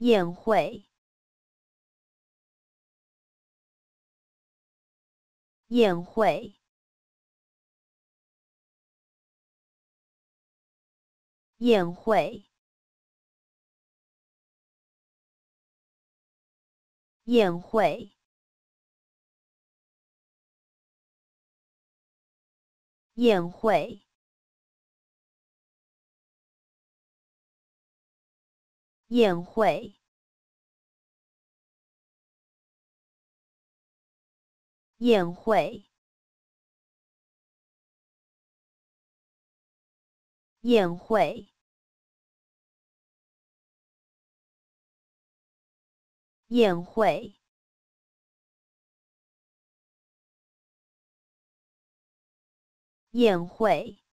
宴会，宴会，宴会，宴会，宴会。宴会，宴会，宴会，宴会，宴会。